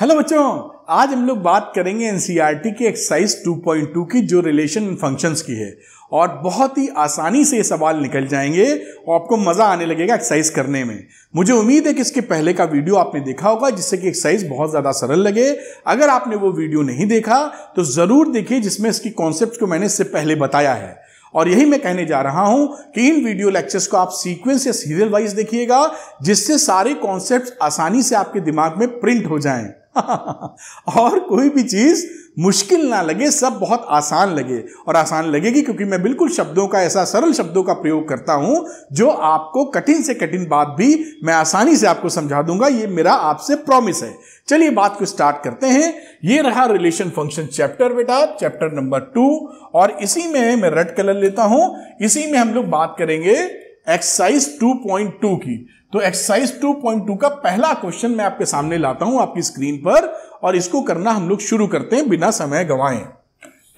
hello बच्चों आज हम लोग बात करेंगे एनसीईआरटी e के एक्सरसाइज 2.2 की जो रिलेशन फंक्शंस की है और बहुत ही आसानी से ये सवाल निकल जाएंगे और आपको मज़ा आने लगेगा एक्सरसाइज करने में मुझे उम्मीद है कि इसके पहले का वीडियो आपने देखा होगा जिससे कि एक्सरसाइज बहुत ज़्यादा सरल लगे अगर आपने वो वीडियो नहीं देखा तो ज़रूर देखिए जिसमें इसकी कॉन्सेप्ट को मैंने इससे पहले बताया है और यही मैं कहने जा रहा हूं कि इन वीडियो लेक्चर्स को आप सीक्वेंस या सीरियल वाइज देखिएगा जिससे सारे कॉन्सेप्ट आसानी से आपके दिमाग में प्रिंट हो जाएं और कोई भी चीज़ मुश्किल ना लगे सब बहुत आसान लगे और आसान लगेगी क्योंकि मैं बिल्कुल शब्दों का ऐसा सरल शब्दों का प्रयोग करता हूं जो आपको कठिन से कठिन बात भी मैं आसानी से आपको समझा दूंगा ये मेरा आपसे प्रॉमिस है चलिए बात को स्टार्ट करते हैं ये रहा रिलेशन फंक्शन चैप्टर बेटा चैप्टर नंबर टू और इसी में मैं रेड कलर लेता हूं इसी में हम लोग बात करेंगे एक्सरसाइज 2.2 की तो एक्सरसाइज 2.2 का पहला क्वेश्चन मैं आपके सामने लाता हूं आपकी स्क्रीन पर और इसको करना हम लोग शुरू करते हैं बिना समय गंवाए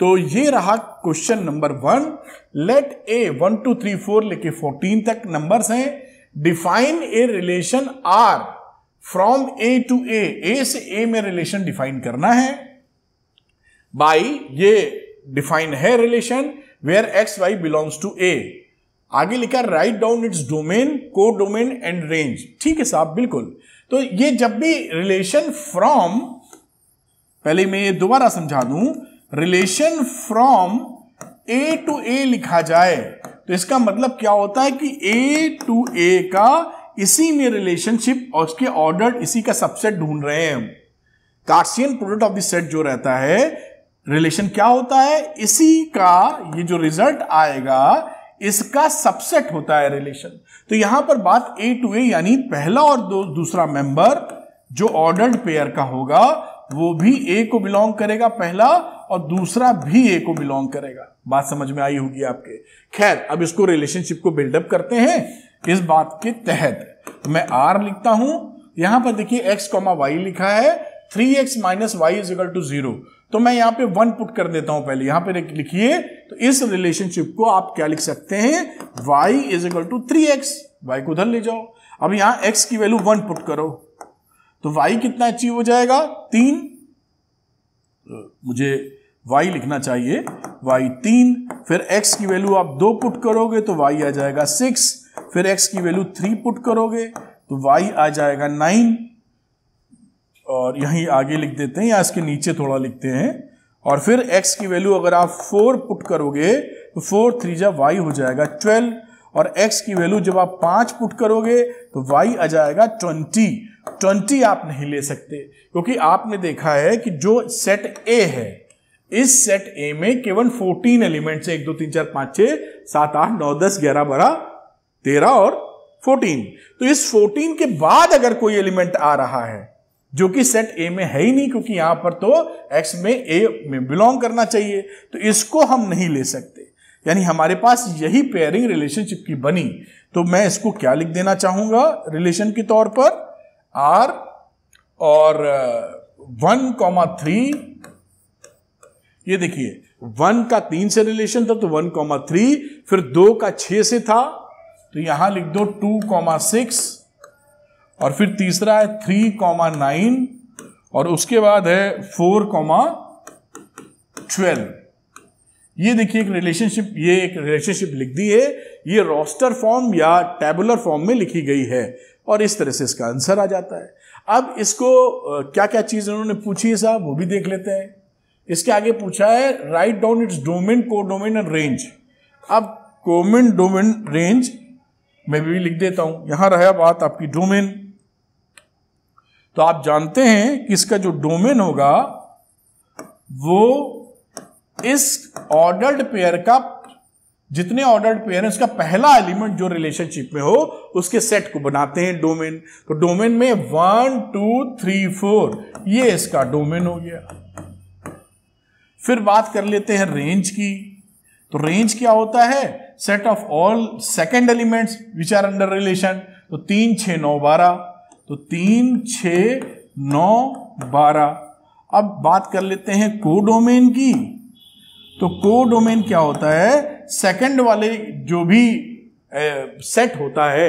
तो ये रहा question number one let A one two three four लेके फोर्टीन तक नंबर्स हैं define a relation R from A to A A से ए में रिलेशन डिफाइन करना है बाई ये डिफाइन है relation where x y belongs to A आगे लिखा राइट डाउन इट्स डोमेन को डोमेन एंड रेंज ठीक है साहब बिल्कुल तो ये जब भी रिलेशन फ्रॉम पहले मैं ये दोबारा समझा दू relation from A to A लिखा जाए तो इसका मतलब क्या होता है कि ए टू ए का इसी में रिलेशनशिप और उसके ऑर्डर इसी का सबसेट ढूंढ रहे हैं cartesian product of the set जो रहता है रिलेशन क्या होता है इसी का ये जो रिजल्ट आएगा इसका सबसेट होता है रिलेशन तो यहां पर बात ए टू ए यानी पहला और दूसरा मेंबर जो ऑर्डर्ड पेयर का होगा वो भी ए को बिलोंग करेगा पहला और दूसरा भी ए को बिलोंग करेगा बात समझ में आई होगी आपके खैर अब इसको रिलेशनशिप को बिल्डअप करते हैं इस बात के तहत तो मैं आर लिखता हूं यहां पर देखिए एक्स कॉमा वाई लिखा है three x minus y is equal to zero तो मैं यहां पे वन पुट कर देता हूं पहले यहां पर लिखिए तो इस रिलेशनशिप को आप क्या लिख सकते हैं y is equal to three x y को उधर ले जाओ अब यहां एक्स की वैल्यू वन पुट करो तो वाई कितना अचीव हो जाएगा तीन तो मुझे वाई लिखना चाहिए वाई तीन फिर एक्स की वैल्यू आप दो पुट करोगे तो वाई आ जाएगा सिक्स फिर एक्स की वैल्यू थ्री पुट करोगे तो वाई आ जाएगा नाइन और यहीं आगे लिख देते हैं या इसके नीचे थोड़ा लिखते हैं और फिर x की वैल्यू अगर आप फोर पुट करोगे तो फोर थ्री जा वाई हो जाएगा ट्वेल्व और x की वैल्यू जब आप पाँच पुट करोगे तो y आ जाएगा ट्वेंटी ट्वेंटी आप नहीं ले सकते क्योंकि आपने देखा है कि जो सेट ए है इस सेट ए में केवल फोर्टीन एलिमेंट है एक दो तीन चार पाँच छः सात आठ नौ दस ग्यारह बारह तेरह और फोर्टीन तो इस फोर्टीन के बाद अगर कोई एलिमेंट आ रहा है जो कि सेट ए में है ही नहीं क्योंकि यहां पर तो एक्स में ए में बिलोंग करना चाहिए तो इसको हम नहीं ले सकते यानी हमारे पास यही पेयरिंग रिलेशनशिप की बनी तो मैं इसको क्या लिख देना चाहूंगा रिलेशन के तौर पर आर और वन कॉमा थ्री ये देखिए वन का तीन से रिलेशन था तो वन कॉमा थ्री फिर दो का छह से था तो यहां लिख दो टू कॉमा सिक्स और फिर तीसरा है थ्री कॉमा नाइन और उसके बाद है फोर कॉमा ट्वेल्व ये देखिए एक रिलेशनशिप ये एक रिलेशनशिप लिख दी है ये रोस्टर फॉर्म या टेबुलर फॉर्म में लिखी गई है और इस तरह से इसका आंसर आ जाता है अब इसको क्या क्या चीज़ उन्होंने पूछी है साहब वो भी देख लेते हैं इसके आगे पूछा है राइट डाउन इट्स डोमेन को डोमेन एंड रेंज अब कोमेन डोमेन रेंज मैं भी लिख देता हूं यहां रहा बात आपकी डोमेन तो आप जानते हैं कि इसका जो डोमेन होगा वो इस ऑर्डर्ड पेयर का जितने ऑर्डर्ड पेयर है उसका पहला एलिमेंट जो रिलेशनशिप में हो उसके सेट को बनाते हैं डोमेन तो डोमेन में वन टू थ्री फोर ये इसका डोमेन हो गया फिर बात कर लेते हैं रेंज की तो रेंज क्या होता है set of all second elements which are under relation तो तीन छ नौ बारह तो तीन छ नौ बारह अब बात कर लेते हैं कोडोमेन की तो कोडोमेन क्या होता है सेकंड वाले जो भी ए, सेट होता है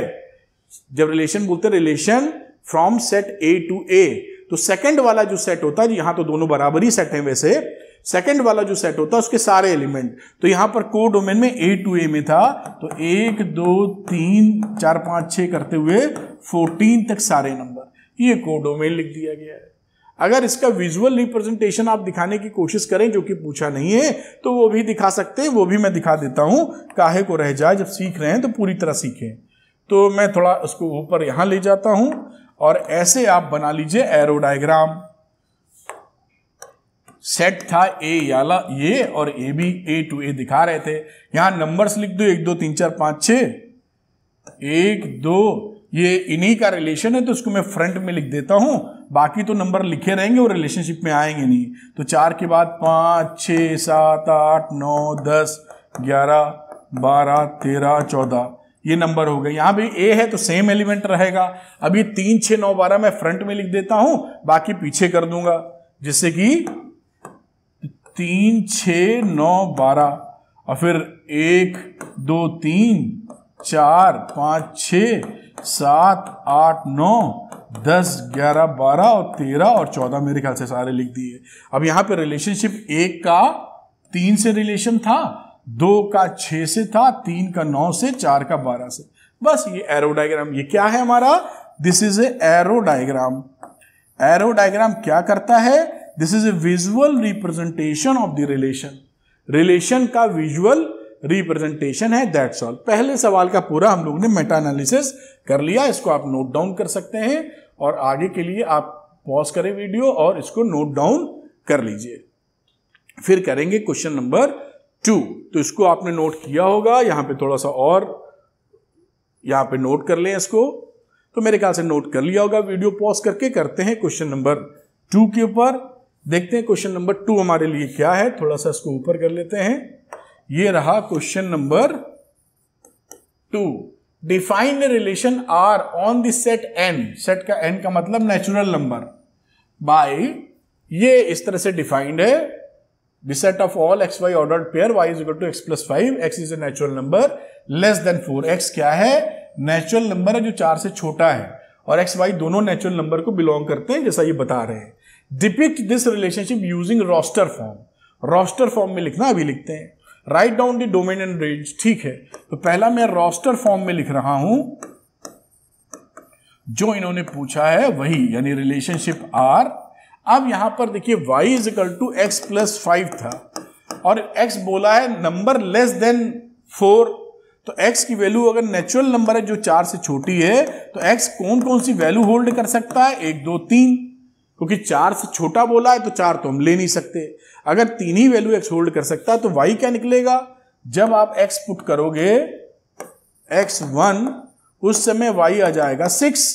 जब रिलेशन बोलते relation from set A to A तो सेकंड वाला जो सेट होता है यहां तो दोनों बराबर ही सेट हैं वैसे सेकंड वाला जो सेट होता है उसके सारे एलिमेंट तो यहां पर को डोमेन में ए टू ए में था तो एक दो तीन चार पांच छः करते हुए फोर्टीन तक सारे नंबर ये को डोमेन लिख दिया गया है अगर इसका विजुअल रिप्रेजेंटेशन आप दिखाने की कोशिश करें जो कि पूछा नहीं है तो वो भी दिखा सकते हैं वो भी मैं दिखा देता हूं काहे को रह जाए जब सीख रहे हैं तो पूरी तरह सीखें तो मैं थोड़ा उसको ऊपर यहां ले जाता हूं और ऐसे आप बना लीजिए एरो डायग्राम सेट था ए याला ये और ए बी ए टू ए दिखा रहे थे यहां नंबर्स लिख दो एक दो तीन चार पांच छ एक दो ये इन्हीं का रिलेशन है तो इसको मैं फ्रंट में लिख देता हूं बाकी तो नंबर लिखे रहेंगे वो रिलेशनशिप में आएंगे नहीं तो चार के बाद पांच छ सात आठ नौ दस ग्यारह बारह तेरह चौदह ये नंबर हो गए यहां भी ए है तो सेम एलिमेंट रहेगा अभी तीन छ नौ बारह मैं फ्रंट में लिख देता हूं बाकी पीछे कर दूंगा जिससे कि तीन छ नौ बारह और फिर एक दो तीन चार पाँच छ सात आठ नौ दस ग्यारह बारह और तेरह और चौदह मेरे ख्याल से सारे लिख दिए अब यहाँ पे रिलेशनशिप एक का तीन से रिलेशन था दो का छ से था तीन का नौ से चार का बारह से बस ये एरो डायग्राम ये क्या है हमारा this is a arrow diagram arrow diagram क्या करता है this is a visual representation of the relation relation का विजुअल रिप्रेजेंटेशन है दैट्स ऑल पहले सवाल का पूरा हम लोग ने मेटा एनालिसिस कर लिया इसको आप नोट डाउन कर सकते हैं और आगे के लिए आप पॉज करें वीडियो और इसको नोट डाउन कर लीजिए फिर करेंगे क्वेश्चन नंबर टू तो इसको आपने नोट किया होगा यहां पे थोड़ा सा और यहां पे नोट कर लें इसको तो मेरे ख्याल से नोट कर लिया होगा वीडियो पॉज करके करते हैं क्वेश्चन नंबर टू के ऊपर देखते हैं क्वेश्चन नंबर टू हमारे लिए क्या है थोड़ा सा इसको ऊपर कर लेते हैं ये रहा question number two define relation R on the set N set का एन का मतलब नेचुरल नंबर बाय ये इस तरह से डिफाइंड है the set of all x y order pair y is to x plus five x is a natural number less than four x क्या है नेचुरल नंबर है जो चार से छोटा है और एक्स वाई दोनों नेचुरल नंबर को बिलोंग करते हैं जैसा ये बता रहे हैं depict this relationship using roster form roster form में लिखना अभी लिखते हैं write down the domain and range ठीक है तो पहला मैं रोस्टर फॉर्म में लिख रहा हूं जो इन्होंने पूछा है वही यानी रिलेशनशिप आर अब यहां पर देखिए y is equal to x plus five था और एक्स बोला है नंबर लेस देन फोर तो एक्स की वैल्यू अगर नेचुरल नंबर है जो चार से छोटी है तो एक्स कौन कौन सी वैल्यू होल्ड कर सकता है एक दो तीन क्योंकि चार से छोटा बोला है तो चार तो हम ले नहीं सकते अगर तीन ही वैल्यू एक्स होल्ड कर सकता है तो वाई क्या निकलेगा जब आप एक्स पुट करोगे एक्स वन उस समय वाई आ जाएगा सिक्स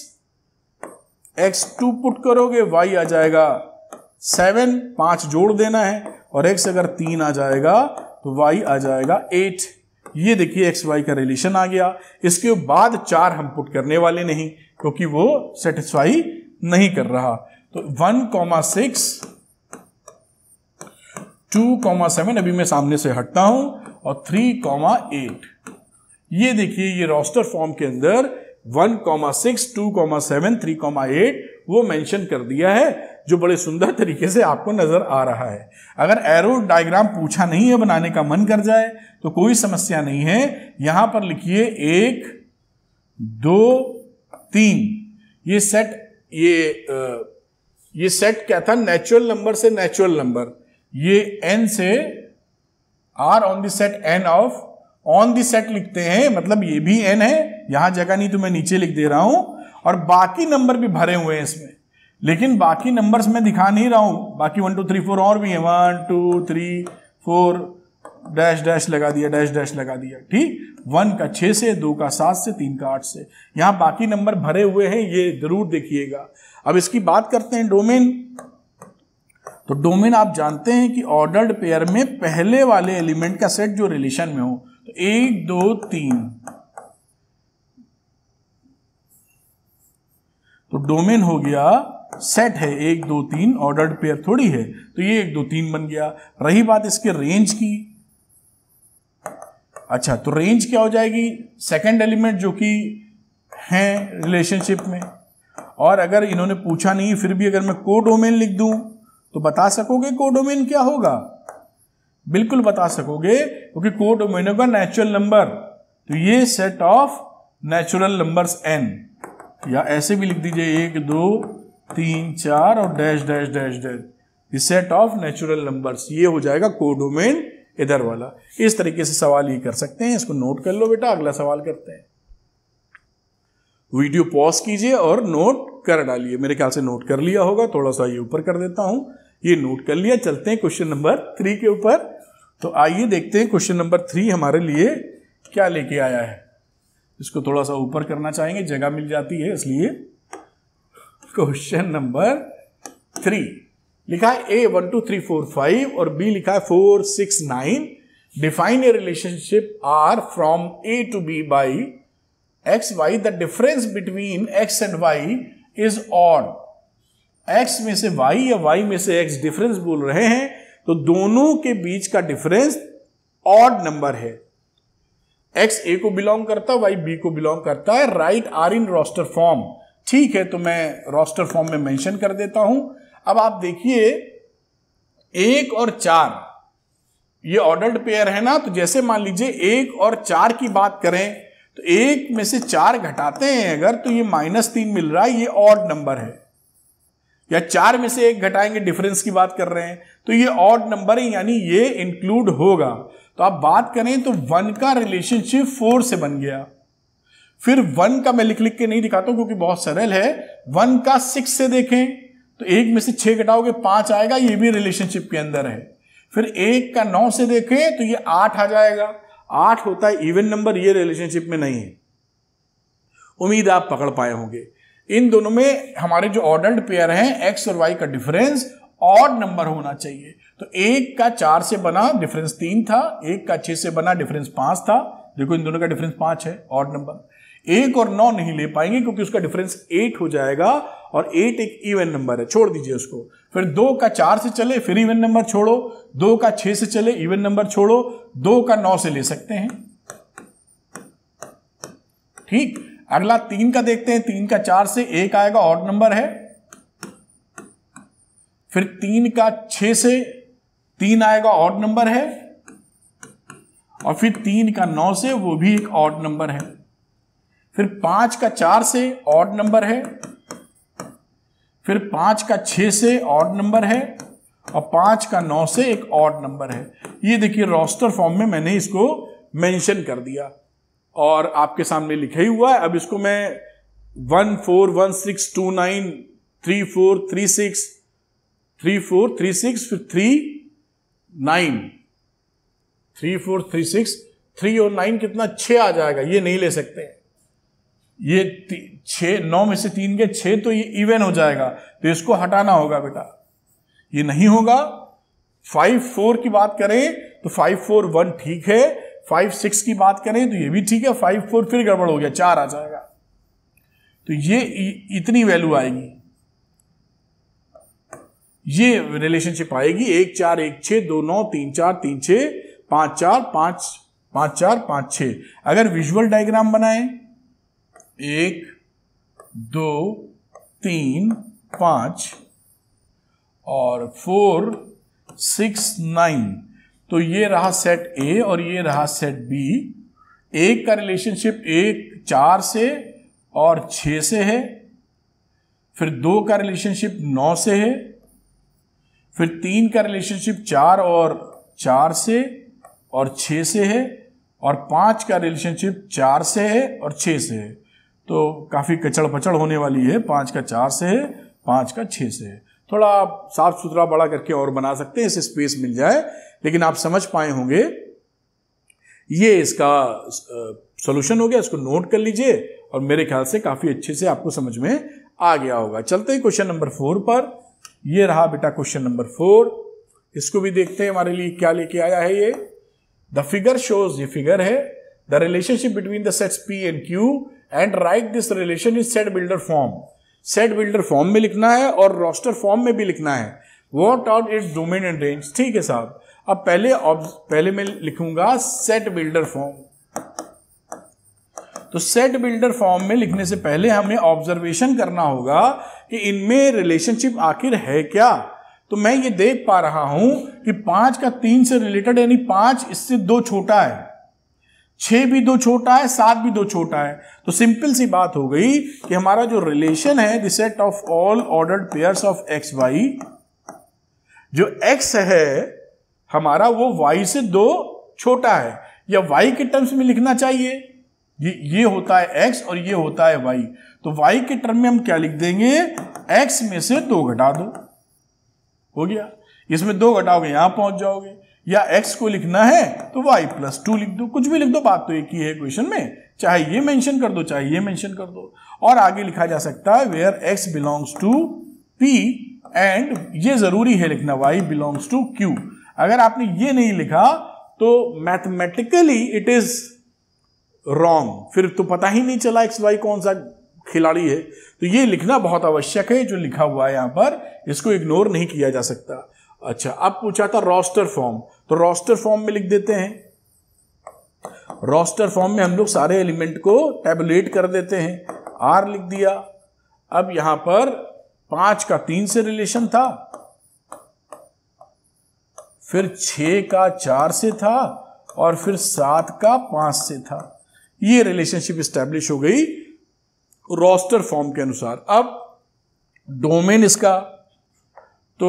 एक्स टू पुट करोगे वाई आ जाएगा सेवन पांच जोड़ देना है और एक्स अगर तीन आ जाएगा तो वाई आ जाएगा एट ये देखिए एक्स वाई का रिलेशन आ गया इसके बाद चार हम पुट करने वाले नहीं क्योंकि वो सेटिस्फाई नहीं कर रहा तो one comma six two comma seven अभी मैं सामने से हटता हूं और थ्री कॉमा एट ये देखिए ये रोस्टर फॉर्म के अंदर one comma six two comma seven three comma eight वो मेंशन कर दिया है जो बड़े सुंदर तरीके से आपको नजर आ रहा है अगर एरो डायग्राम पूछा नहीं है बनाने का मन कर जाए तो कोई समस्या नहीं है यहां पर लिखिए एक दो तीन ये सेट ये आ, ये सेट क्या था नेचुरल नंबर से नेचुरल नंबर ये एन से R on the set N of on the set लिखते हैं मतलब ये भी एन है यहां जगह नहीं तो मैं नीचे लिख दे रहा हूं और बाकी नंबर भी भरे हुए हैं इसमें लेकिन बाकी नंबर्स मैं दिखा नहीं रहा हूं बाकी वन टू थ्री फोर और भी है one two three four dash dash लगा दिया डैश डैश लगा दिया ठीक वन का छह से दो का सात से तीन का आठ से यहां बाकी नंबर भरे हुए हैं ये जरूर देखिएगा अब इसकी बात करते हैं डोमेन तो डोमेन आप जानते हैं कि ऑर्डर्ड पेयर में पहले वाले एलिमेंट का सेट जो रिलेशन में हो तो एक दो तीन तो डोमेन हो गया सेट है एक दो तीन ऑर्डर्ड पेयर थोड़ी है तो ये एक दो तीन बन गया रही बात इसके रेंज की अच्छा तो रेंज क्या हो जाएगी सेकंड एलिमेंट जो कि है रिलेशनशिप में और अगर इन्होंने पूछा नहीं फिर भी अगर मैं कोडोमेन लिख दूं तो बता सकोगे कोडोमेन क्या होगा बिल्कुल बता सकोगे क्योंकि तो कोडोमेन होगा नेचुरल नंबर तो ये set of natural numbers N या ऐसे भी लिख दीजिए एक दो तीन चार और dash dash dash dash set of natural numbers ये हो जाएगा कोडोमेन इधर वाला इस तरीके से सवाल ये कर सकते हैं इसको नोट कर लो बेटा अगला सवाल करते हैं वीडियो पॉज कीजिए और नोट कर डालिए मेरे ख्याल से नोट कर लिया होगा थोड़ा सा ये ऊपर कर देता हूं ये नोट कर लिया चलते हैं क्वेश्चन नंबर थ्री के ऊपर तो आइए देखते हैं क्वेश्चन नंबर थ्री हमारे लिए क्या लेके आया है इसको थोड़ा सा ऊपर करना चाहेंगे जगह मिल जाती है इसलिए क्वेश्चन नंबर थ्री लिखा है A one two three four five और बी लिखा है four six nine define a relationship R from A to B by x y the difference between x and y is odd x में से Y या Y में से x difference बोल रहे हैं तो दोनों के बीच का डिफरेंस ऑड नंबर है एक्स ए को बिलोंग करता है वाई बी को बिलोंग करता है write R in roster form ठीक है तो मैं रोस्टर फॉर्म में मेंशन कर देता हूं अब आप देखिए एक और चार ये ऑर्डर्ड पेयर है ना तो जैसे मान लीजिए एक और चार की बात करें तो एक में से चार घटाते हैं अगर तो ये माइनस तीन मिल रहा है ये ऑड नंबर है या चार में से एक घटाएंगे डिफरेंस की बात कर रहे हैं तो ये ऑड नंबर है यानी ये इंक्लूड होगा तो आप बात करें तो वन का रिलेशनशिप फोर से बन गया फिर वन का मैं लिख लिख के नहीं दिखाता क्योंकि बहुत सरल है वन का सिक्स से देखें तो एक में से छह घटाओगे पांच आएगा ये भी रिलेशनशिप के अंदर है फिर एक का नौ से देखें तो ये आठ आ जाएगा आठ होता है इवन नंबर ये रिलेशनशिप में नहीं है उम्मीद आप पकड़ पाए होंगे इन दोनों में हमारे जो ऑर्डर्ड पेयर हैं एक्स और वाई का डिफरेंस ऑड नंबर होना चाहिए तो एक का चार से बना डिफरेंस तीन था एक का छह से बना डिफरेंस पांच था देखो इन दोनों का डिफरेंस पांच है ऑड नंबर एक और नौ नहीं ले पाएंगे क्योंकि उसका डिफरेंस एट हो जाएगा और एट एक इवन नंबर है छोड़ दीजिए उसको फिर दो का चार से चले फिर इवन नंबर छोड़ो दो का छह से चले इवन नंबर छोड़ो दो का नौ से ले सकते हैं ठीक अगला तीन का देखते हैं तीन का चार से एक आएगा ऑड नंबर है फिर तीन का छे से तीन आएगा ऑड नंबर है और फिर तीन का नौ से वो भी एक ऑड नंबर है फिर पांच का चार से ऑड नंबर है फिर पांच का छह से ऑड नंबर है और पांच का नौ से एक ऑड नंबर है ये देखिए रोस्टर फॉर्म में मैंने इसको मेंशन कर दिया और आपके सामने लिखा ही हुआ है अब इसको मैं one four one six two nine three four three six three four three six फिर three nine three four three six three और नाइन कितना छ आ जाएगा ये नहीं ले सकते हैं ये छः नौ में से तीन के छः तो ये इवन हो जाएगा तो इसको हटाना होगा बेटा ये नहीं होगा फाइव फोर की बात करें तो फाइव फोर वन ठीक है फाइव सिक्स की बात करें तो ये भी ठीक है फाइव फोर फिर गड़बड़ हो गया चार आ जाएगा तो ये इतनी वैल्यू आएगी ये रिलेशनशिप आएगी एक चार एक छः दो नौ तीन चार तीन छः पाँच चार पाँच पाँच चार पाँच छः अगर विजुअल डायग्राम बनाएं एक दो तीन पाँच और फोर सिक्स नाइन तो ये रहा सेट ए और ये रहा सेट बी एक का रिलेशनशिप एक चार से और छ से है फिर दो का रिलेशनशिप नौ से है फिर तीन का रिलेशनशिप चार और चार से और छ से है और पांच का रिलेशनशिप चार से है और छ से है तो काफ़ी कचड़ पचड़ होने वाली है पांच का चार से है पांच का छह से है थोड़ा आप साफ सुथरा बड़ा करके और बना सकते हैं इसे स्पेस मिल जाए लेकिन आप समझ पाए होंगे ये इसका सोल्यूशन हो गया इसको नोट कर लीजिए और मेरे ख्याल से काफ़ी अच्छे से आपको समझ में आ गया होगा चलते हैं क्वेश्चन नंबर फोर पर ये रहा बेटा क्वेश्चन नंबर फोर इसको भी देखते हैं हमारे लिए क्या लेके आया है ये द फिगर शोज ये फिगर है the relationship between the sets P and Q and write this relation is set builder form set builder form में लिखना है और रोस्टर फॉर्म में भी लिखना है what out its domain and range ठीक है साहब अब पहले पहले मैं लिखूंगा सेट बिल्डर फॉर्म तो सेट बिल्डर फॉर्म में लिखने से पहले हमें ऑब्जर्वेशन करना होगा कि इनमें रिलेशनशिप आखिर है क्या तो मैं ये देख पा रहा हूं कि पांच का तीन से रिलेटेड यानी पांच इससे दो छोटा है छह भी दो छोटा है सात भी दो छोटा है तो सिंपल सी बात हो गई कि हमारा जो रिलेशन है the set of all order pairs of x y जो एक्स है हमारा वो वाई से दो छोटा है या वाई के टर्म्स में लिखना चाहिए ये ये होता है एक्स और ये होता है वाई तो वाई के टर्म में हम क्या लिख देंगे एक्स में से दो घटा दो हो गया इसमें दो घटाओगे यहां पहुंच जाओगे या x को लिखना है तो y प्लस टू लिख दो कुछ भी लिख दो बात तो एक ही है क्वेश्चन में चाहे ये मेंशन कर दो चाहे ये मेंशन कर दो और आगे लिखा जा सकता है where x belongs to p and ये जरूरी है लिखना y बिलोंग्स टू q अगर आपने ये नहीं लिखा तो मैथमेटिकली इट इज रॉन्ग फिर तो पता ही नहीं चला एक्स वाई कौन सा खिलाड़ी है तो ये लिखना बहुत आवश्यक है जो लिखा हुआ है यहां पर इसको इग्नोर नहीं किया जा सकता अच्छा अब पूछा था रोस्टर फॉर्म तो रोस्टर फॉर्म में लिख देते हैं रोस्टर फॉर्म में हम लोग सारे एलिमेंट को टेबुलेट कर देते हैं आर लिख दिया अब यहां पर पांच का तीन से रिलेशन था फिर छ का चार से था और फिर सात का पांच से था ये रिलेशनशिप स्टैब्लिश हो गई रोस्टर फॉर्म के अनुसार अब डोमेन इसका तो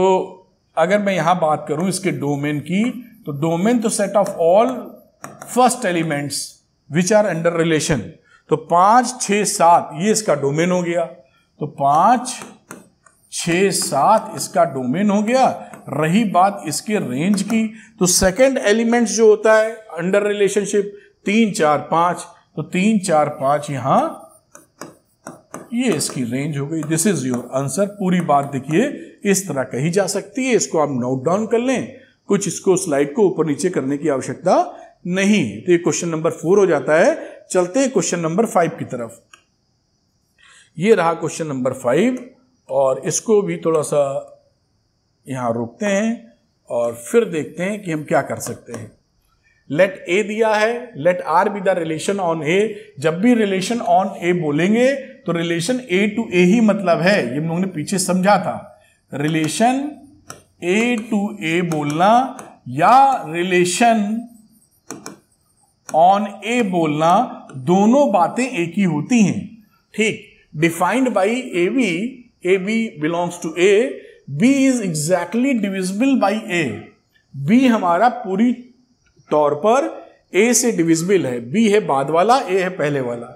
अगर मैं यहां बात करूं इसके डोमेन की तो डोमेन तो set of all first elements which are under relation तो पांच छ सात ये इसका डोमेन हो गया तो पांच छ सात इसका डोमेन हो गया रही बात इसके रेंज की तो सेकंड एलिमेंट जो होता है अंडर रिलेशनशिप तीन चार पांच तो तीन चार पांच यहां ये इसकी रेंज हो गई दिस इज योर आंसर पूरी बात देखिए इस तरह कही जा सकती है इसको आप नोट डाउन कर लें कुछ इसको स्लाइड को ऊपर नीचे करने की आवश्यकता नहीं तो ये क्वेश्चन नंबर फोर हो जाता है चलते हैं क्वेश्चन नंबर फाइव की तरफ ये रहा क्वेश्चन नंबर फाइव और इसको भी थोड़ा सा यहां रोकते हैं और फिर देखते हैं कि हम क्या कर सकते हैं लेट ए दिया है let R be the relation on A जब भी रिलेशन ऑन ए बोलेंगे तो रिलेशन ए टू ए ही मतलब है ये हम लोगों ने पीछे समझा था रिलेशन ए टू ए बोलना या रिलेशन ऑन ए बोलना दोनों बातें एक ही होती हैं ठीक defined by a b A B belongs to A b is exactly divisible by a b हमारा पूरी तौर पर ए से डिविजिबल है बी है बाद वाला ए है पहले वाला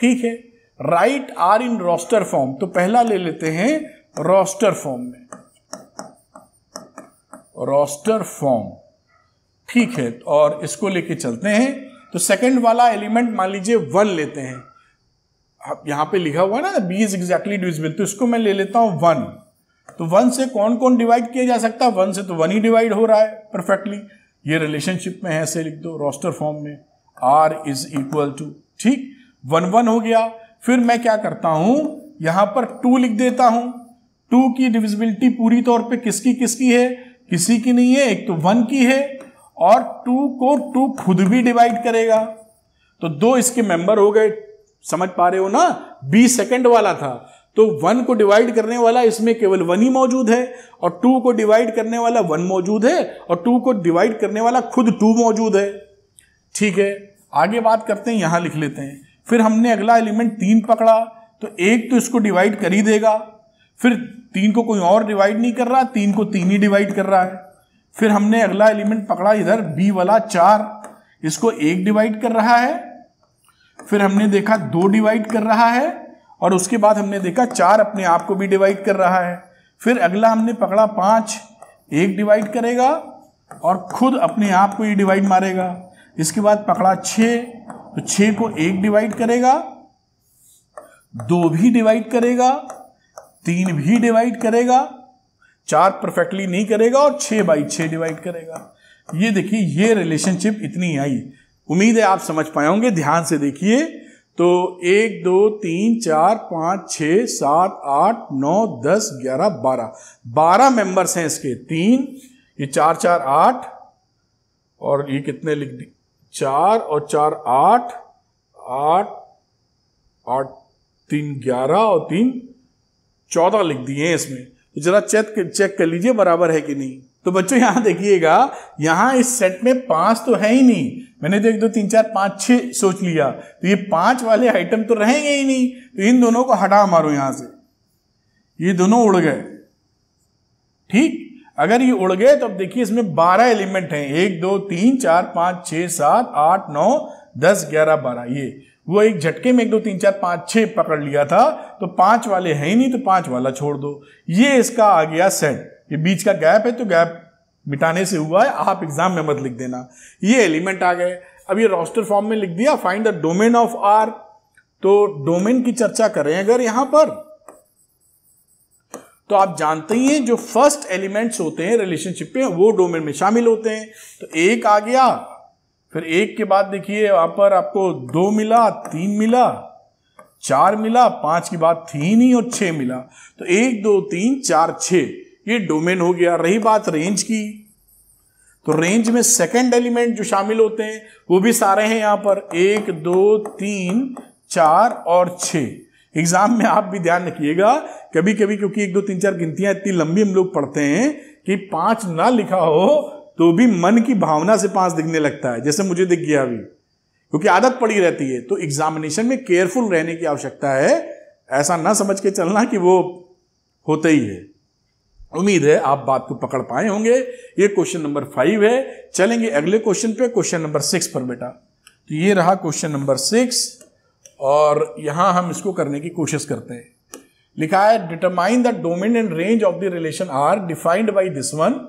ठीक है write R in roster form तो पहला ले लेते हैं रोस्टर फॉर्म में रोस्टर फॉर्म ठीक है और इसको लेके चलते हैं तो सेकंड वाला एलिमेंट मान लीजिए वन लेते हैं यहां पे लिखा हुआ ना बी इज एग्जैक्टली डिविजिबल तो इसको मैं ले लेता हूं वन तो वन से कौन कौन डिवाइड किया जा सकता है वन से तो वन ही डिवाइड हो रहा है परफेक्टली ये रिलेशनशिप में है ऐसे लिख दो रोस्टर फॉर्म में आर इज इक्वल टू ठीक वन वन हो गया फिर मैं क्या करता हूं यहां पर टू लिख देता हूं टू की डिविजिबिलिटी पूरी तौर पे किसकी किसकी है किसी की नहीं है एक तो वन की है और टू को टू खुद भी डिवाइड करेगा तो दो इसके मेंबर हो गए समझ पा रहे हो ना बी सेकेंड वाला था तो वन को डिवाइड करने वाला इसमें केवल वन ही मौजूद है और टू को डिवाइड करने वाला वन मौजूद है और टू को डिवाइड करने वाला खुद टू मौजूद है ठीक है आगे बात करते हैं यहां लिख लेते हैं फिर हमने अगला एलिमेंट तीन पकड़ा तो एक तो इसको डिवाइड कर ही देगा फिर तीन को कोई और डिवाइड नहीं कर रहा तीन को तीन ही डिवाइड कर रहा है फिर हमने अगला एलिमेंट पकड़ा इधर बी वाला चार इसको एक डिवाइड कर रहा है फिर हमने देखा दो डिवाइड कर रहा है और उसके बाद हमने देखा चार अपने आप को भी डिवाइड कर रहा है फिर अगला हमने पकड़ा पाँच एक डिवाइड करेगा और खुद अपने आप को ये डिवाइड मारेगा इसके बाद पकड़ा छः तो छः को एक डिवाइड करेगा दो भी डिवाइड करेगा तीन भी डिवाइड करेगा चार परफेक्टली नहीं करेगा और छः बाई छः डिवाइड करेगा ये देखिए ये रिलेशनशिप इतनी आई उम्मीद है आप समझ पाए होंगे ध्यान से देखिए तो एक दो तीन चार पाँच छ सात आठ नौ दस ग्यारह बारह बारह मेंबर्स हैं इसके तीन ये चार चार आठ और ये कितने लिख दी चार और चार आठ आठ आठ तीन ग्यारह और तीन चौदह लिख दिए हैं इसमें तो जरा चेक चेक कर लीजिए बराबर है कि नहीं तो बच्चों यहां देखिएगा यहां इस सेट में पांच तो है ही नहीं मैंने तो एक दो तीन चार पाँच छः सोच लिया तो ये पांच वाले आइटम तो रहेंगे ही नहीं तो इन दोनों को हटा मारो यहाँ से ये दोनों उड़ गए ठीक अगर ये उड़ गए तो अब देखिए इसमें बारह एलिमेंट हैं एक दो तीन चार पाँच छः सात आठ नौ दस ग्यारह बारह ये वो एक झटके में एक दो तीन चार पाँच छः पकड़ लिया था तो पांच वाले हैं ही नहीं तो पांच वाला छोड़ दो ये इसका आ गया सेट ये बीच का गैप है तो गैप मिटाने से हुआ है आप एग्जाम में मत लिख देना ये एलिमेंट आ गए अब ये रोस्टर फॉर्म में लिख दिया find the domain of R तो डोमेन की चर्चा करें अगर यहां पर तो आप जानते ही हैं जो फर्स्ट एलिमेंट्स होते हैं रिलेशनशिप पे वो डोमेन में शामिल होते हैं तो एक आ गया फिर एक के बाद देखिए वहां पर आपको दो मिला तीन मिला चार मिला पांच की बात थी नहीं और छह मिला तो एक दो तीन चार छह ये डोमेन हो गया रही बात रेंज की तो रेंज में सेकंड एलिमेंट जो शामिल होते हैं वो भी सारे हैं यहां पर एक दो तीन चार और छ एग्जाम में आप भी ध्यान रखिएगा कभी कभी क्योंकि एक दो तीन चार गिनतियां इतनी लंबी हम लोग पढ़ते हैं कि पांच ना लिखा हो तो भी मन की भावना से पांच दिखने लगता है जैसे मुझे दिख गया अभी क्योंकि आदत पड़ी रहती है तो एग्जामिनेशन में केयरफुल रहने की आवश्यकता है ऐसा ना समझ के चलना कि वो होता ही है उम्मीद है आप बात को पकड़ पाए होंगे ये क्वेश्चन नंबर फाइव है चलेंगे अगले क्वेश्चन पे क्वेश्चन नंबर सिक्स पर बेटा तो ये रहा क्वेश्चन नंबर सिक्स और यहां हम इसको करने की कोशिश करते हैं लिखा है determine the domain and range of the relation R defined by this one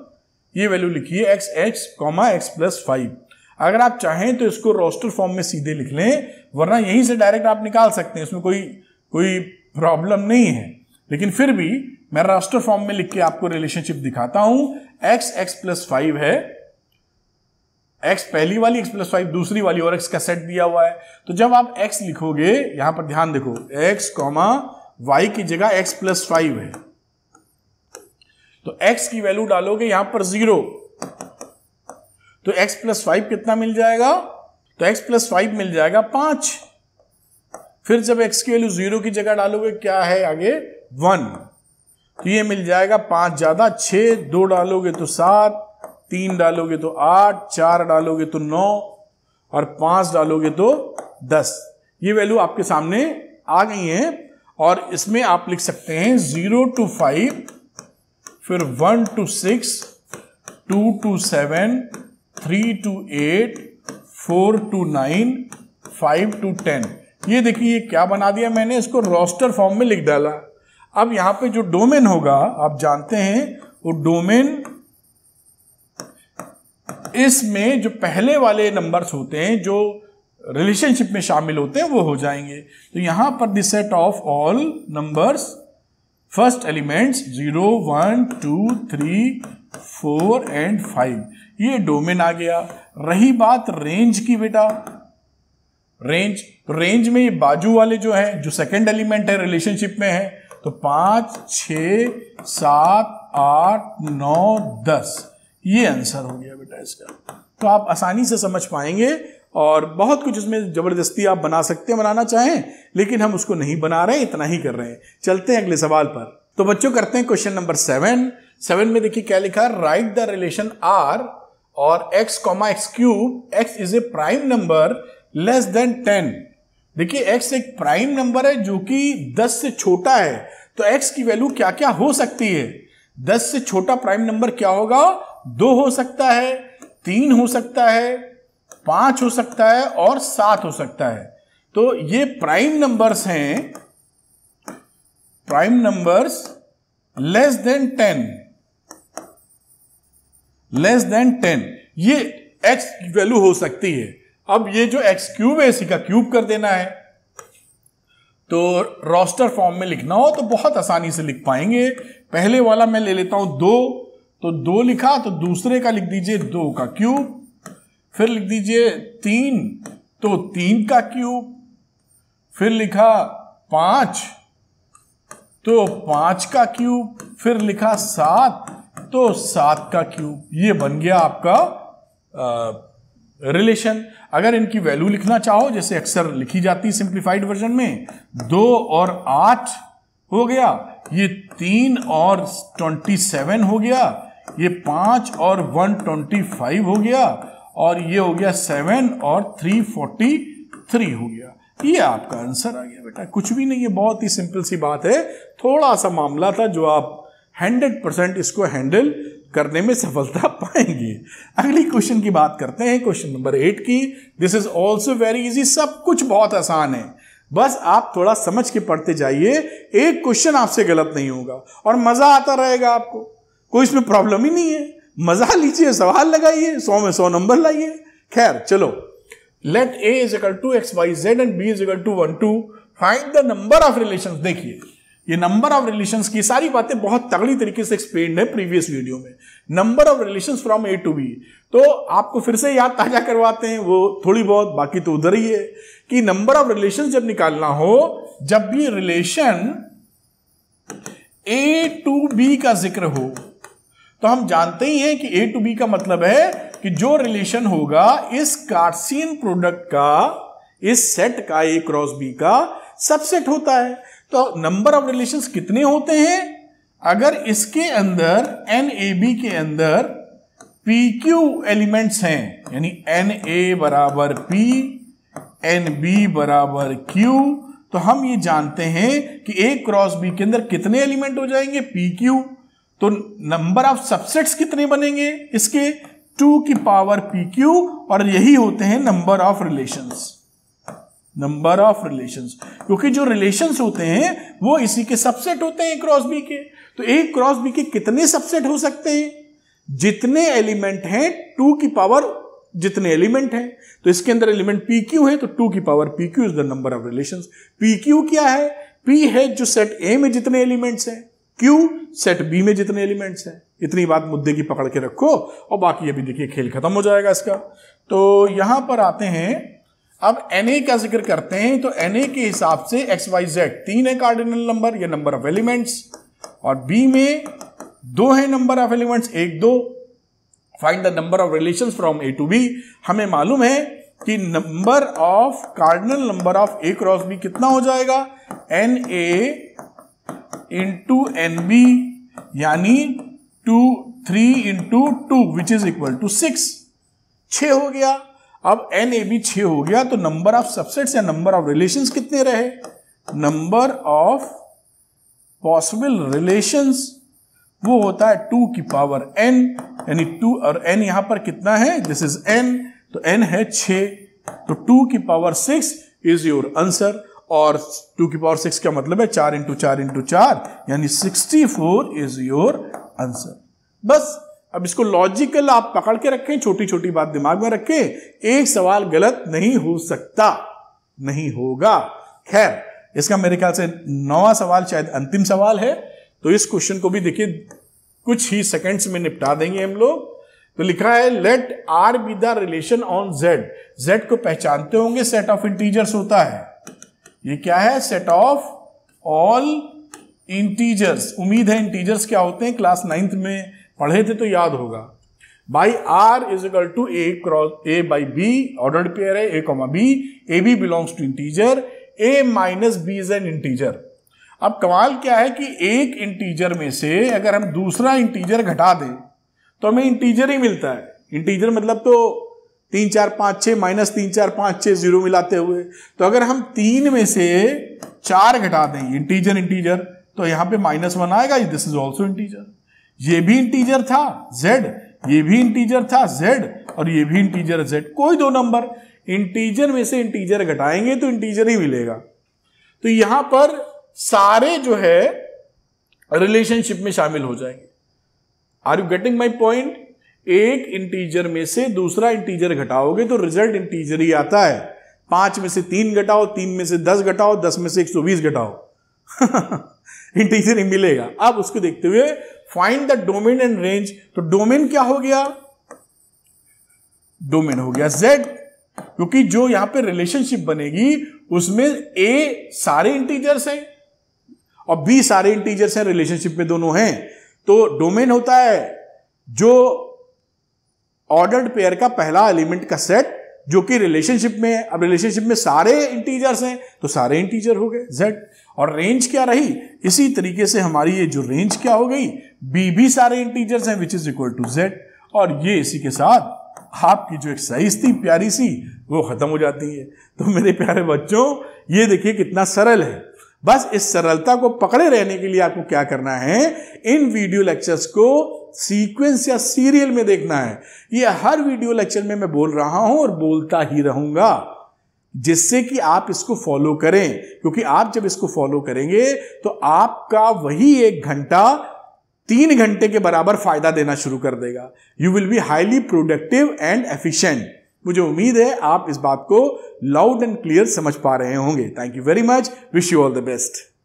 ये वैल्यू लिखिए x x comma x plus five अगर आप चाहें तो इसको रोस्टर फॉर्म में सीधे लिख लें वरना यहीं से डायरेक्ट आप निकाल सकते हैं इसमें कोई कोई प्रॉब्लम नहीं है लेकिन फिर भी मैं रास्टर फॉर्म में लिख के आपको रिलेशनशिप दिखाता हूं एक्स एक्स प्लस फाइव है एक्स पहली वाली एक्स प्लस फाइव दूसरी वाली और एक्स का सेट दिया हुआ है तो जब आप एक्स लिखोगे यहां पर ध्यान देखो एक्स कॉमा वाई की जगह एक्स प्लस फाइव है तो एक्स की वैल्यू डालोगे यहां पर जीरो तो एक्स प्लस फाइव कितना मिल जाएगा तो एक्स प्लस फाइव मिल जाएगा पांच फिर जब एक्स की वैल्यू जीरो की जगह डालोगे क्या है आगे वन तो ये मिल जाएगा पांच ज्यादा छह दो डालोगे तो सात तीन डालोगे तो आठ चार डालोगे तो नौ और पांच डालोगे तो दस ये वैल्यू आपके सामने आ गई है और इसमें आप लिख सकते हैं जीरो टू फाइव फिर one two six two two seven three two eight four two nine five two ten ये देखिए क्या बना दिया मैंने इसको रोस्टर फॉर्म में लिख डाला अब यहां पे जो डोमेन होगा आप जानते हैं वो डोमेन इसमें जो पहले वाले नंबर्स होते हैं जो रिलेशनशिप में शामिल होते हैं वो हो जाएंगे तो यहां पर the set of all numbers first elements zero one two three four and five ये डोमेन आ गया रही बात रेंज की बेटा रेंज रेंज तो में ये बाजू वाले जो है जो सेकंड एलिमेंट है रिलेशनशिप में है तो पाँच छ सात आठ नौ दस ये आंसर हो गया बेटा इसका तो आप आसानी से समझ पाएंगे और बहुत कुछ इसमें ज़बरदस्ती आप बना सकते हैं बनाना चाहें लेकिन हम उसको नहीं बना रहे इतना ही कर रहे हैं चलते हैं अगले सवाल पर तो बच्चों करते हैं क्वेश्चन नंबर सेवन सेवन में देखिए क्या लिखा है राइट द रिलेशन आर और x comma x cube x is a prime number less than ten देखिए x एक प्राइम नंबर है जो कि 10 से छोटा है तो x की वैल्यू क्या क्या हो सकती है 10 से छोटा प्राइम नंबर क्या होगा दो हो सकता है तीन हो सकता है पांच हो सकता है और सात हो सकता है तो ये प्राइम नंबर्स हैं prime numbers less than ten less than ten ये एक्स की वैल्यू हो सकती है अब ये जो एक्स क्यूब है इसी का क्यूब कर देना है तो रोस्टर फॉर्म में लिखना हो तो बहुत आसानी से लिख पाएंगे पहले वाला मैं ले लेता हूं दो तो दो लिखा तो दूसरे का लिख दीजिए दो का क्यूब फिर लिख दीजिए तीन तो तीन का क्यूब फिर लिखा पांच तो पांच का क्यूब फिर लिखा सात तो सात का क्यूब ये बन गया आपका रिलेशन अगर इनकी वैल्यू लिखना चाहो जैसे अक्सर लिखी जाती है सिंप्लीफाइड वर्जन में दो और आठ हो गया ये तीन और ट्वेंटी सेवन हो गया ये पांच और वन ट्वेंटी फाइव हो गया और ये हो गया सेवन और थ्री फोर्टी थ्री हो गया ये आपका आंसर आ गया बेटा कुछ भी नहीं है बहुत ही सिंपल सी बात है थोड़ा सा मामला था जो आप हंड्रेड परसेंट इसको हैंडल करने में सफलता पाएंगे अगली क्वेश्चन की बात करते हैं क्वेश्चन नंबर एट की this is also very easy सब कुछ बहुत आसान है बस आप थोड़ा समझ के पढ़ते जाइए एक क्वेश्चन आपसे गलत नहीं होगा और मजा आता रहेगा आपको कोई इसमें प्रॉब्लम ही नहीं है मजा लीजिए सवाल लगाइए सौ में सौ नंबर लाइए खैर चलो let A is equal to x y z and B is equal to one two find the number of relation देखिए ये नंबर ऑफ रिलेशन की सारी बातें बहुत तगड़ी तरीके से एक्सप्लेन है प्रीवियस वीडियो में number of relation from A to B तो आपको फिर से याद ताजा करवाते हैं वो थोड़ी बहुत बाकी तो उधर ही है कि नंबर ऑफ रिलेशन जब निकालना हो जब भी रिलेशन ए टू बी का जिक्र हो तो हम जानते ही हैं कि ए टू बी का मतलब है कि जो रिलेशन होगा इस कार्सिन प्रोडक्ट का इस सेट का ए क्रॉस बी का सबसेट होता है तो नंबर ऑफ रिलेशन कितने होते हैं अगर इसके अंदर एन ए बी के अंदर पी क्यू एलिमेंट्स हैं यानी एन ए बराबर पी एन बी बराबर क्यू तो हम ये जानते हैं कि ए क्रॉस बी के अंदर कितने एलिमेंट हो जाएंगे पी क्यू तो नंबर ऑफ सबसेट्स कितने बनेंगे इसके टू की पावर पी क्यू और यही होते हैं number of relations number of relations क्योंकि जो रिलेशंस होते हैं वो इसी के सबसेट होते हैं क्रॉस बी के तो ए क्रॉस बी के कितने सबसेट हो सकते हैं जितने एलिमेंट हैं टू की पावर जितने एलिमेंट हैं तो इसके अंदर एलिमेंट पी क्यू है तो टू की power p q is the number of relation p q क्या है पी है जो सेट ए में जितने एलिमेंट्स हैं क्यू सेट बी में जितने एलिमेंट्स हैं इतनी बात मुद्दे की पकड़ के रखो और बाकी अभी देखिए खेल खत्म हो जाएगा इसका तो यहां पर आते हैं अब एन का जिक्र करते हैं तो एन के हिसाब से एक्स वाई जेड तीन है कार्डिनल नंबर या नंबर ऑफ एलिमेंट्स और बी में दो है नंबर ऑफ एलिमेंट्स एक दो find the number of relation from A to B हमें मालूम है कि number of cardinal number of A cross B कितना हो जाएगा n A into n B यानी two three into two which is equal to six छ हो गया अब एन ए बी छ हो गया तो नंबर ऑफ सबसेट्स या नंबर ऑफ रिलेशंस कितने रहे नंबर ऑफ पॉसिबल रिलेशंस वो होता है टू की पावर एन यानी टू और एन यहां पर कितना है दिस इज एन तो एन है छ तो टू की power six is your answer और टू की पावर सिक्स का मतलब है चार इंटू चार इंटू चार यानी sixty four is your answer बस अब इसको लॉजिकल आप पकड़ के रखें छोटी छोटी बात दिमाग में रखें एक सवाल गलत नहीं हो सकता नहीं होगा खैर इसका मेरे ख्याल से नवा सवाल शायद अंतिम सवाल है तो इस क्वेश्चन को भी देखिए कुछ ही सेकंड्स में निपटा देंगे हम लोग तो लिखा है let R be the relation on Z Z को पहचानते होंगे सेट ऑफ इंटीजर्स होता है ये क्या है सेट ऑफ ऑल इंटीजर्स उम्मीद है इंटीजर्स क्या होते हैं क्लास नाइन्थ में पढ़े थे तो याद होगा by R is equal to A cross A by B order pair है A comma B A B belongs to integer A minus B is an integer अब कमाल क्या है कि एक इंटीजर में से अगर हम दूसरा इंटीजर घटा दें तो हमें इंटीजर ही मिलता है इंटीजर मतलब तो तीन चार पाँच छः माइनस तीन चार पाँच छः जीरो मिलाते हुए तो अगर हम तीन में से चार घटा दें इंटीजर इंटीजर तो यहाँ पे माइनस वन आएगा दिस इज ऑल्सो इंटीजर ये भी इंटीजर था z ये भी इंटीजर था z और ये भी इंटीजर z कोई दो नंबर इंटीजर में से इंटीजर घटाएंगे तो इंटीजर ही मिलेगा तो यहां पर सारे जो है रिलेशनशिप में शामिल हो जाएंगे are you getting my point एक इंटीजर में से दूसरा इंटीजर घटाओगे तो रिजल्ट इंटीजर ही आता है पांच में से तीन घटाओ तीन में से दस घटाओ दस में से एक सौ बीस घटाओ इंटीजर ही मिलेगा अब उसको देखते हुए find the domain and range तो डोमेन क्या हो गया डोमेन हो गया जेड क्योंकि जो यहां पे रिलेशनशिप बनेगी उसमें ए सारे इंटीजर्स हैं और बी सारे इंटीजर्स हैं रिलेशनशिप में दोनों हैं तो डोमेन होता है जो ऑर्डर्ड पेयर का पहला एलिमेंट का सेट जो कि रिलेशनशिप में अब रिलेशनशिप में सारे इंटीजर्स हैं तो सारे इंटीजर हो गए जेड और रेंज क्या रही इसी तरीके से हमारी ये जो रेंज क्या हो गई बी भी सारे इंटीजर्स हैं which is equal to Z और ये इसी के साथ आपकी जो एक्सरसाइज थी प्यारी सी वो खत्म हो जाती है तो मेरे प्यारे बच्चों ये देखिए कितना सरल है बस इस सरलता को पकड़े रहने के लिए आपको क्या करना है इन वीडियो लेक्चर्स को सीक्वेंस या सीरियल में देखना है ये हर वीडियो लेक्चर में मैं बोल रहा हूं और बोलता ही रहूंगा जिससे कि आप इसको फॉलो करें क्योंकि आप जब इसको फॉलो करेंगे तो आपका वही एक घंटा तीन घंटे के बराबर फायदा देना शुरू कर देगा you will be highly productive and efficient मुझे उम्मीद है आप इस बात को लाउड एंड क्लियर समझ पा रहे होंगे thank you very much wish you all the best